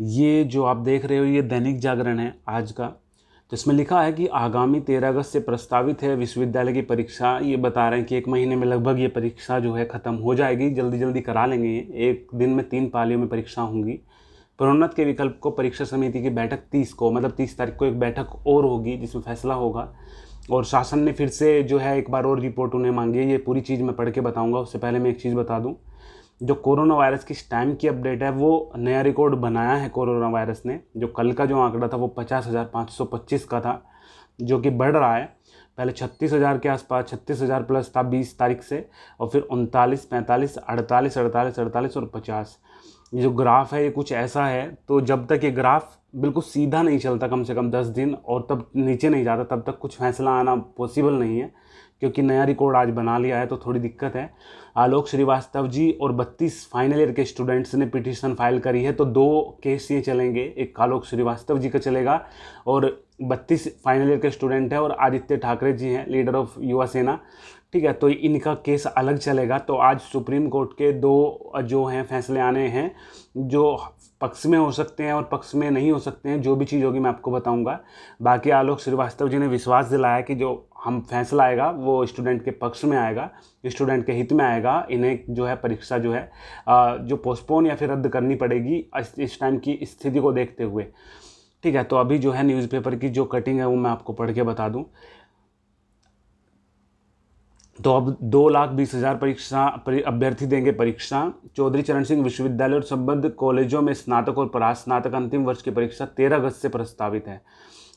ये जो आप देख रहे हो ये दैनिक जागरण है आज का जिसमें लिखा है कि आगामी तेरह अगस्त से प्रस्तावित है विश्वविद्यालय की परीक्षा ये बता रहे हैं कि एक महीने में लगभग ये परीक्षा जो है ख़त्म हो जाएगी जल्दी जल्दी करा लेंगे एक दिन में तीन पालियों में परीक्षा होंगी प्रोन्नत के विकल्प को परीक्षा समिति की बैठक तीस को मतलब तीस तारीख को एक बैठक और होगी जिसमें फैसला होगा और शासन ने फिर से जो है एक बार और रिपोर्ट उन्हें मांगी है ये पूरी चीज़ मैं पढ़ के बताऊँगा उससे पहले मैं एक चीज़ बता दूँ जो कोरोना वायरस की टाइम की अपडेट है वो नया रिकॉर्ड बनाया है कोरोना वायरस ने जो कल का जो आंकड़ा था वो पचास हज़ार पाँच सौ पच्चीस का था जो कि बढ़ रहा है पहले छत्तीस हज़ार के आसपास छत्तीस हज़ार प्लस था बीस तारीख से और फिर उनतालीस पैंतालीस अड़तालीस अड़तालीस अड़तालीस और पचास ये जो ग्राफ है ये कुछ ऐसा है तो जब तक ये ग्राफ बिल्कुल सीधा नहीं चलता कम से कम दस दिन और तब नीचे नहीं जाता तब तक कुछ फैसला आना पॉसिबल नहीं है क्योंकि नया रिकॉर्ड आज बना लिया है तो थोड़ी दिक्कत है आलोक श्रीवास्तव जी और बत्तीस फाइनल ईयर के स्टूडेंट्स ने पिटिशन फाइल करी है तो दो केस ये चलेंगे एक आलोक श्रीवास्तव जी का चलेगा और बत्तीस फाइनल ईयर के स्टूडेंट हैं और आदित्य ठाकरे जी हैं लीडर ऑफ युवा सेना ठीक है तो इनका केस अलग चलेगा तो आज सुप्रीम कोर्ट के दो जो हैं फैसले आने हैं जो पक्ष में हो सकते हैं और पक्ष में नहीं हो सकते हैं जो भी चीज़ होगी मैं आपको बताऊंगा बाकी आलोक श्रीवास्तव जी ने विश्वास दिलाया कि जो हम फैसला आएगा वो स्टूडेंट के पक्ष में आएगा स्टूडेंट के हित में आएगा इन्हें जो है परीक्षा जो है जो पोस्टपोन या फिर रद्द करनी पड़ेगी इस टाइम की स्थिति को देखते हुए ठीक है तो अभी जो है न्यूज़पेपर की जो कटिंग है वो मैं आपको पढ़ के बता दूँ तो अब दो लाख बीस हज़ार परीक्षा अभ्यर्थी देंगे परीक्षा चौधरी चरण सिंह विश्वविद्यालय और संबद्ध कॉलेजों में स्नातक और परास्नातक अंतिम वर्ष की परीक्षा तेरह अगस्त से प्रस्तावित है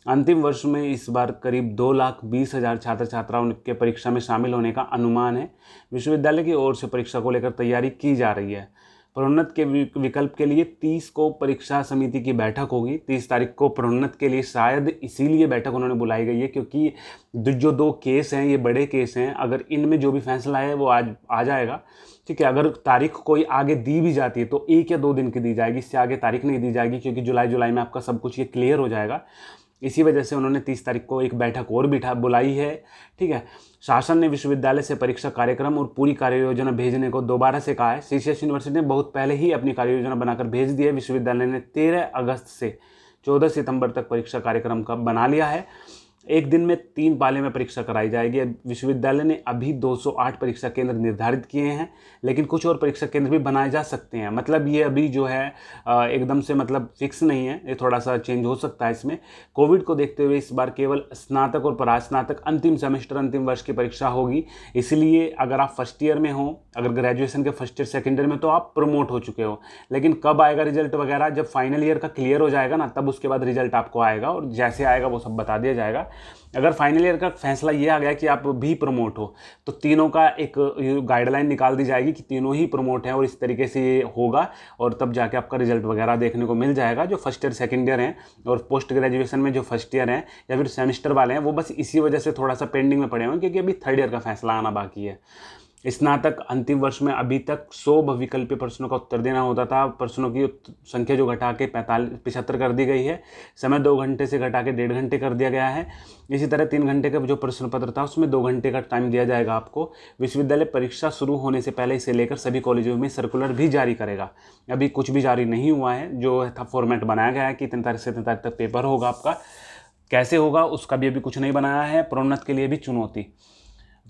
अंतिम वर्ष में इस बार करीब दो लाख बीस हज़ार छात्र छात्राओं के परीक्षा में शामिल होने का अनुमान है विश्वविद्यालय की ओर से परीक्षा को लेकर तैयारी की जा रही है प्रोन्नत के विकल्प के लिए 30 को परीक्षा समिति की बैठक होगी 30 तारीख को प्रोन्नत के लिए शायद इसीलिए बैठक उन्होंने बुलाई गई है क्योंकि जो दो केस हैं ये बड़े केस हैं अगर इनमें जो भी फैसला है वो आज आ जाएगा ठीक है अगर तारीख कोई आगे दी भी जाती है तो एक या दो दिन की दी जाएगी इससे आगे तारीख नहीं दी जाएगी क्योंकि जुलाई जुलाई में आपका सब कुछ ये क्लियर हो जाएगा इसी वजह से उन्होंने तीस तारीख को एक बैठक और बिठा बुलाई है ठीक है शासन ने विश्वविद्यालय से परीक्षा कार्यक्रम और पूरी कार्ययोजना भेजने को दोबारा से कहा है सी यूनिवर्सिटी ने बहुत पहले ही अपनी कार्ययोजना बनाकर भेज दी है विश्वविद्यालय ने तेरह अगस्त से चौदह सितंबर तक परीक्षा कार्यक्रम का बना लिया है एक दिन में तीन पाले में परीक्षा कराई जाएगी विश्वविद्यालय ने अभी 208 परीक्षा केंद्र निर्धारित किए हैं लेकिन कुछ और परीक्षा केंद्र भी बनाए जा सकते हैं मतलब ये अभी जो है एकदम से मतलब फिक्स नहीं है ये थोड़ा सा चेंज हो सकता है इसमें कोविड को देखते हुए इस बार केवल स्नातक और परास्नातक अंतिम सेमेस्टर अंतिम वर्ष की परीक्षा होगी इसलिए अगर आप फर्स्ट ईयर में हो अगर ग्रेजुएशन के फर्स्ट ईयर सेकेंड ईयर में तो आप प्रमोट हो चुके हो लेकिन कब आएगा रिजल्ट वगैरह जब फाइनल ईयर का क्लियर हो जाएगा ना तब उसके बाद रिजल्ट आपको आएगा और जैसे आएगा वो सब बता दिया जाएगा अगर फाइनल ईयर का फैसला ये आ गया कि आप भी प्रमोट हो तो तीनों का एक गाइडलाइन निकाल दी जाएगी कि तीनों ही प्रमोट हैं और इस तरीके से ये होगा और तब जाके आपका रिजल्ट वगैरह देखने को मिल जाएगा जो फर्स्ट ईयर सेकेंड ईयर हैं और पोस्ट ग्रेजुएशन में जो फर्स्ट ईयर हैं या फिर सेमेस्टर वाले हैं वो बस इसी वजह से थोड़ा सा पेंडिंग में पड़े हुए हैं क्योंकि अभी थर्ड ईयर का फैसला आना बाकी है स्नातक अंतिम वर्ष में अभी तक सौ बहुविकल्पी प्रश्नों का उत्तर देना होता था प्रश्नों की संख्या जो घटा के पैंतालीस पिछहत्तर कर दी गई है समय दो घंटे से घटा के डेढ़ घंटे कर दिया गया है इसी तरह तीन घंटे का जो प्रश्न पत्र था उसमें दो घंटे का टाइम दिया जाएगा आपको विश्वविद्यालय परीक्षा शुरू होने से पहले इसे लेकर सभी कॉलेजों में सर्कुलर भी जारी करेगा अभी कुछ भी जारी नहीं हुआ है जो था फॉर्मेट बनाया गया है कि इतनी तारीख से इतनी तारीख तक पेपर होगा आपका कैसे होगा उसका भी अभी कुछ नहीं बनाया है प्रोन्नत के लिए भी चुनौती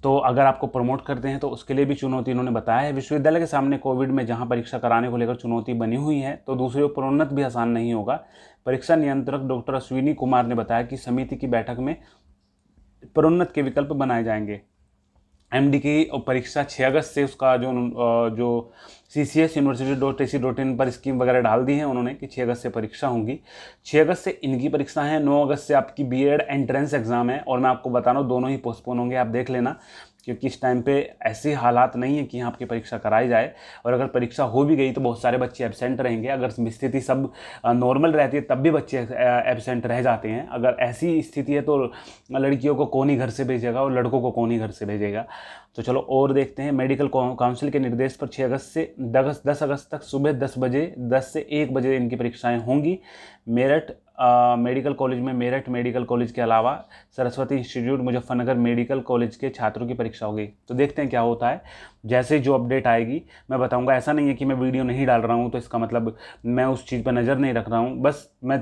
तो अगर आपको प्रमोट करते हैं तो उसके लिए भी चुनौती इन्होंने बताया है विश्वविद्यालय के सामने कोविड में जहां परीक्षा कराने को लेकर चुनौती बनी हुई है तो दूसरे प्रोन्नत भी आसान नहीं होगा परीक्षा नियंत्रक डॉक्टर अश्विनी कुमार ने बताया कि समिति की बैठक में प्रोन्नत के विकल्प बनाए जाएंगे डी की परीक्षा 6 अगस्त से उसका जो जो C C S university dot A C dot in पर स्कीम वगैरह डाल दी है उन्होंने कि 6 अगस्त से परीक्षा होंगी 6 अगस्त से इनकी परीक्षा है 9 अगस्त से आपकी बी एड एंट्रेंस एग्ज़ाम है और मैं आपको बता रहा हूँ दोनों ही पोस्टपोन होंगे आप देख लेना क्योंकि इस टाइम पे ऐसे हालात नहीं है कि यहाँ आपकी परीक्षा कराई जाए और अगर परीक्षा हो भी गई तो बहुत सारे बच्चे एबसेंट रहेंगे अगर स्थिति सब नॉर्मल रहती है तब भी बच्चे एबसेंट रह जाते हैं अगर ऐसी स्थिति है तो लड़कियों को कौन ही घर से भेजेगा और लड़कों को कौन ही घर से भेजेगा तो चलो और देखते हैं मेडिकल काउंसिल के निर्देश पर छः अगस्त से दस अगस्त तक सुबह दस बजे दस से एक बजे इनकी परीक्षाएँ होंगी मेरठ मेडिकल कॉलेज में मेरठ मेडिकल कॉलेज के अलावा Saraswati institute Muzaffarnagar medical college के छात्रों की परीक्षा होगी तो देखते हैं क्या होता है जैसे ही जो अपडेट आएगी मैं बताऊंगा ऐसा नहीं है कि मैं वीडियो नहीं डाल रहा हूँ तो इसका मतलब मैं उस चीज़ पर नज़र नहीं रख रहा हूँ बस मैं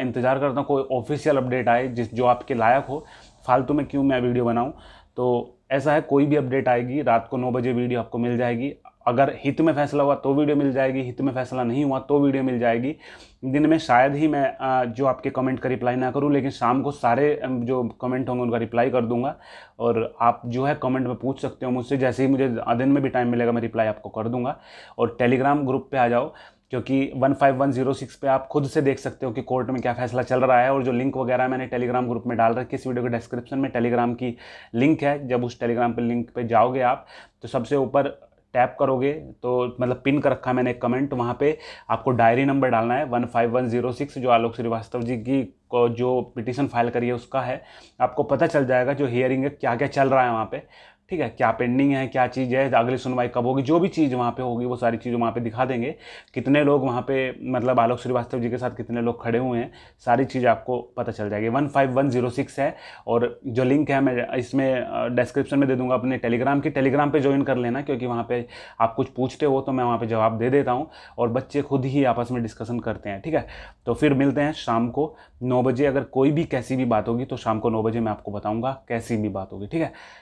इंतज़ार करता हूँ कोई ऑफिशियल अपडेट आए जिस जो आपके लायक हो फालतू में क्यों मैं वीडियो बनाऊँ तो ऐसा है कोई भी अपडेट आएगी रात को नौ बजे वीडियो आपको मिल जाएगी अगर हित में फैसला हुआ तो वीडियो मिल जाएगी हित में फैसला नहीं हुआ तो वीडियो मिल जाएगी दिन में शायद ही मैं जो आपके कमेंट का रिप्लाई ना करूं लेकिन शाम को सारे जो कमेंट होंगे उनका रिप्लाई कर दूंगा और आप जो है कमेंट में पूछ सकते हो मुझसे जैसे ही मुझे दिन में भी टाइम मिलेगा मैं रिप्लाई आपको कर दूंगा और टेलीग्राम ग्रुप पर आ जाओ क्योंकि 15106 पे आप खुद से देख सकते हो कि कोर्ट में क्या फैसला चल रहा है और जो लिंक वगैरह मैंने टेलीग्राम ग्रुप में डाल रखी है इस वीडियो के डिस्क्रिप्शन में टेलीग्राम की लिंक है जब उस टेलीग्राम पे लिंक पे जाओगे आप तो सबसे ऊपर टैप करोगे तो मतलब पिन कर रखा है मैंने एक कमेंट वहाँ पे आपको डायरी नंबर डालना है one five one zero six जो आलोक श्रीवास्तव जी की को जो पिटिशन फाइल करी है उसका है आपको पता चल जाएगा जो हियरिंग है क्या क्या चल रहा है वहाँ पे ठीक है क्या पेंडिंग है क्या चीज़ है अगली सुनवाई कब होगी जो भी चीज़ वहाँ पे होगी वो सारी चीज़ वहाँ पे दिखा देंगे कितने लोग वहाँ पे मतलब आलोक श्रीवास्तव जी के साथ कितने लोग खड़े हुए हैं सारी चीज़ आपको पता चल जाएगी one five one zero six है और जो लिंक है मैं इसमें डिस्क्रिप्शन में दे दूँगा अपने टेलीग्राम की टेलीग्राम पर ज्वाइन कर लेना क्योंकि वहाँ पर आप कुछ पूछते हो तो मैं वहाँ पर जवाब दे देता हूँ और बच्चे खुद ही आपस में डिस्कसन करते हैं ठीक है तो फिर मिलते हैं शाम को नौ बजे अगर कोई भी कैसी भी बात होगी तो शाम को नौ बजे मैं आपको बताऊँगा कैसी भी बात होगी ठीक है